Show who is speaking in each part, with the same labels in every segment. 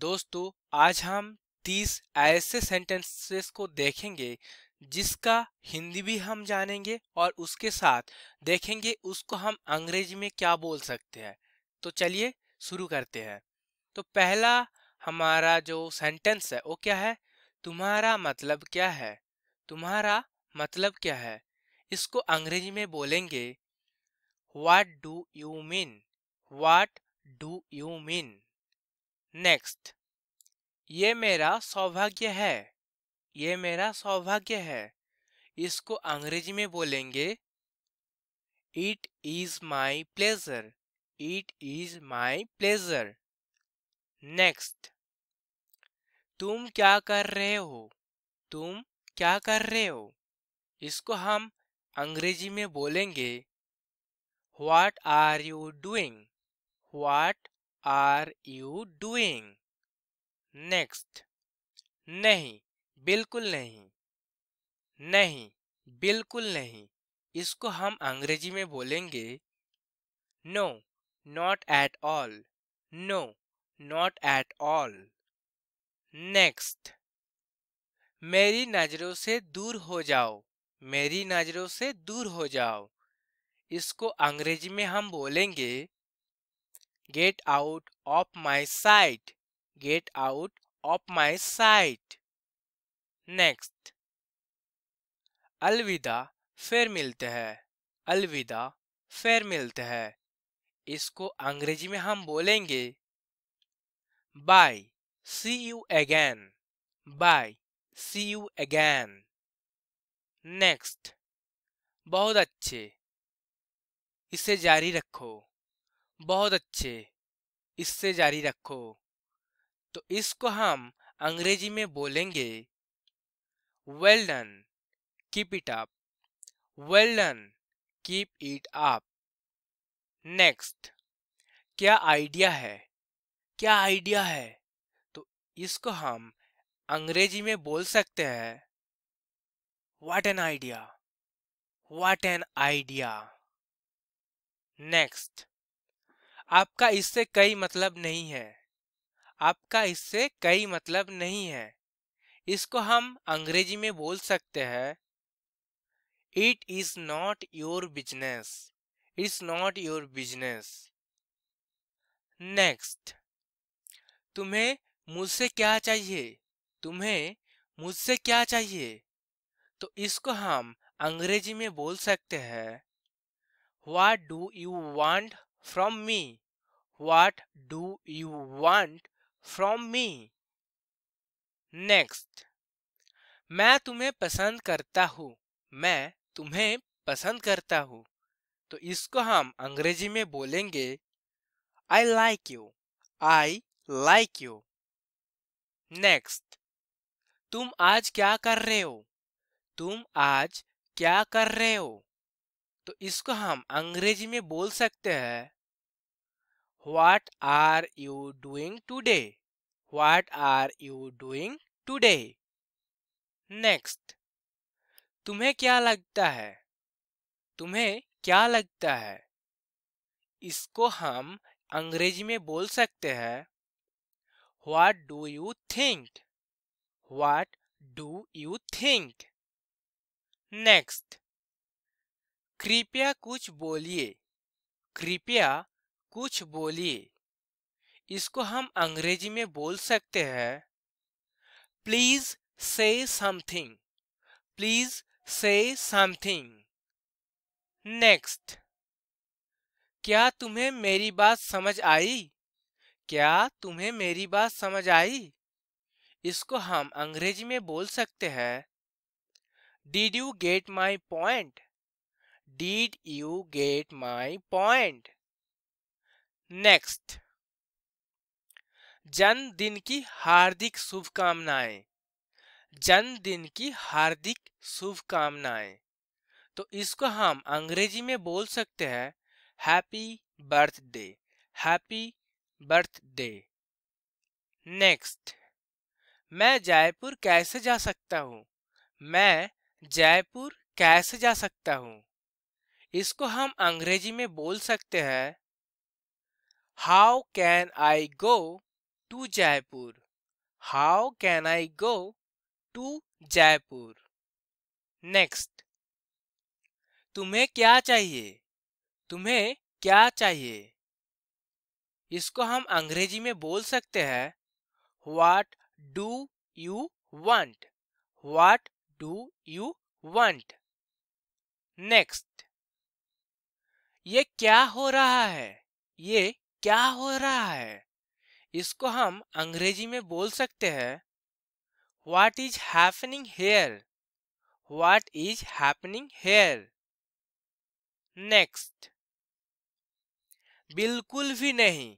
Speaker 1: दोस्तों आज हम 30 ऐसे सेंटेंसेस को देखेंगे जिसका हिंदी भी हम जानेंगे और उसके साथ देखेंगे उसको हम अंग्रेजी में क्या बोल सकते हैं तो चलिए शुरू करते हैं तो पहला हमारा जो सेंटेंस है वो क्या है तुम्हारा मतलब क्या है तुम्हारा मतलब क्या है इसको अंग्रेजी में बोलेंगे what do you mean what do you mean next ये मेरा सौभाग्य है ये मेरा सौभाग्य है इसको अंग्रेजी में बोलेंगे it is my pleasure it is my pleasure next तुम क्या कर रहे हो तुम क्या कर रहे हो इसको हम अंग्रेजी में बोलेंगे what are you doing what are you doing? Next नहीं बिल्कुल नहीं नहीं बिल्कुल नहीं इसको हम अंग्रेजी में बोलेंगे no not at all no not at all next मेरी नज़रों से दूर हो जाओ मेरी नज़रों से दूर हो जाओ इसको अंग्रेजी में हम बोलेंगे Get out of my sight. Get out of my sight. Next. अलविदा फिर मिलते हैं अलविदा फिर मिलते हैं इसको अंग्रेजी में हम बोलेंगे bye see you again bye see you again next बहुत अच्छे इसे जारी रखो बहुत अच्छे इससे जारी रखो तो इसको हम अंग्रेजी में बोलेंगे well done keep it up well done keep it up next क्या आइडिया है क्या आइडिया है तो इसको हम अंग्रेजी में बोल सकते हैं what an idea what an idea next आपका इससे कई मतलब नहीं है आपका इससे कई मतलब नहीं है इसको हम अंग्रेजी में बोल सकते हैं it is not your business it's not your business next तुम्हें मुझसे क्या चाहिए तुम्हें मुझसे क्या चाहिए तो इसको हम अंग्रेजी में बोल सकते हैं what do you want from me? What do you want from me? Next. मैं तुम्हें पसंद करता हूँ मैं तुम्हें पसंद करता हूँ तो इसको हम अंग्रेजी में बोलेंगे I like you I like you next तुम आज क्या कर रहे हो तुम आज क्या कर रहे हो तो इसको हम अंग्रेजी में बोल सकते हैं what are you doing today what are you doing today next तुम्हें क्या लगता है तुम्हें क्या लगता है इसको हम अंग्रेजी में बोल सकते हैं what do you think what do you think next कृपया कुछ बोलिए कृपया कुछ बोलिए इसको हम अंग्रेजी में बोल सकते हैं please say something please say something next क्या तुम्हें मेरी बात समझ आई क्या तुम्हें मेरी बात समझ आई इसको हम अंग्रेजी में बोल सकते हैं did you get my point Did you get my point? Next. जन्मदिन की हार्दिक शुभकामनाएं जन्मदिन की हार्दिक शुभकामनाएं तो इसको हम अंग्रेजी में बोल सकते हैं happy birthday happy birthday next मैं जयपुर कैसे जा सकता हूँ मैं जयपुर कैसे जा सकता हूँ इसको हम अंग्रेजी में बोल सकते हैं how can I go to Jaipur how can I go to Jaipur next तुम्हें क्या चाहिए तुम्हें क्या चाहिए इसको हम अंग्रेजी में बोल सकते हैं what do you want what do you want next ये क्या हो रहा है ये क्या हो रहा है इसको हम अंग्रेजी में बोल सकते हैं what is happening here what is happening here next बिल्कुल भी नहीं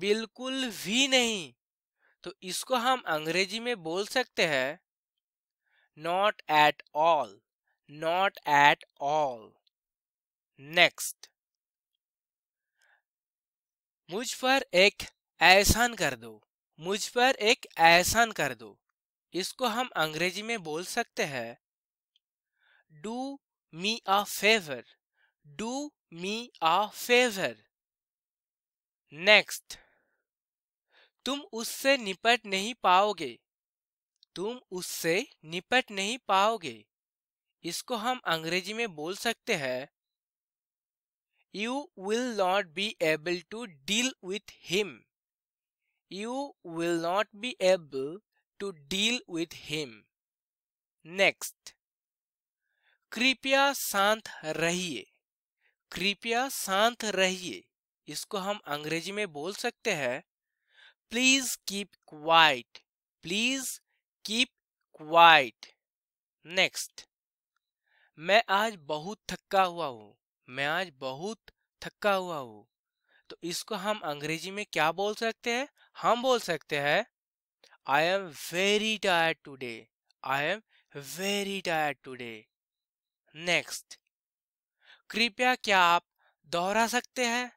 Speaker 1: बिल्कुल भी नहीं तो इसको हम अंग्रेजी में बोल सकते हैं not at all not at all next मुझ पर एक एहसान कर दो मुझ पर एक एहसान कर दो इसको हम अंग्रेजी में बोल सकते हैं do me a favour do me a favour next तुम उससे निपट नहीं पाओगे तुम उससे निपट नहीं पाओगे इसको हम अंग्रेजी में बोल सकते हैं you will not be able to deal with him. You will not be able to deal with him. Next. कृपया शांत रहिए कृपया शांत रहिए इसको हम अंग्रेजी में बोल सकते हैं please keep quiet please keep quiet next मैं आज बहुत थका हुआ हूँ मैं आज बहुत थका हुआ हूँ तो इसको हम अंग्रेजी में क्या बोल सकते हैं हम बोल सकते हैं I am very tired today I am very tired today next कृपया क्या आप दोहरा सकते हैं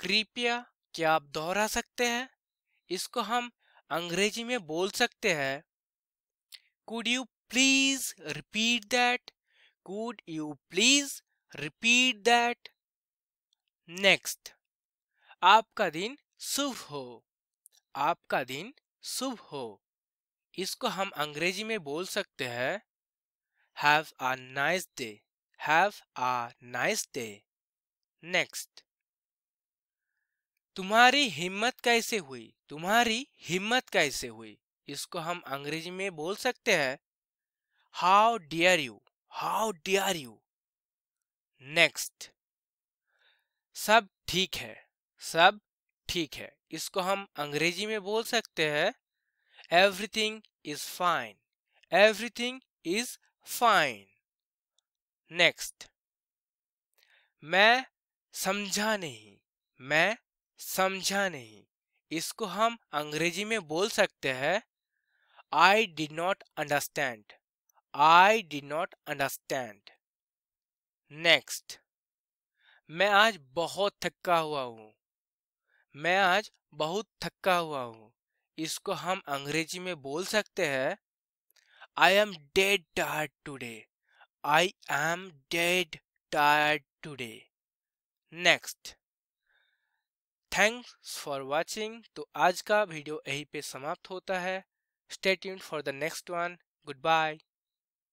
Speaker 1: कृपया क्या आप दोहरा सकते हैं इसको हम अंग्रेजी में बोल सकते हैं could you please repeat that could you please repeat that next आपका दिन शुभ हो आपका दिन शुभ हो इसको हम अंग्रेजी में बोल सकते हैं have a nice day have a nice day next तुम्हारी हिम्मत कैसे हुई तुम्हारी हिम्मत कैसे हुई इसको हम अंग्रेजी में बोल सकते हैं how dare you how dare you next सब ठीक है सब ठीक है इसको हम अंग्रेजी में बोल सकते हैं everything is fine everything is fine next मैं समझा नहीं मैं समझा नहीं इसको हम अंग्रेजी में बोल सकते हैं I did not understand I did not understand next मैं आज बहुत थका हुआ हूँ मैं आज बहुत थका हुआ हूँ इसको हम अंग्रेजी में बोल सकते हैं I am dead tired today I am dead tired today next thanks for watching तो आज का वीडियो यहीं पे समाप्त होता है stay for the next one good bye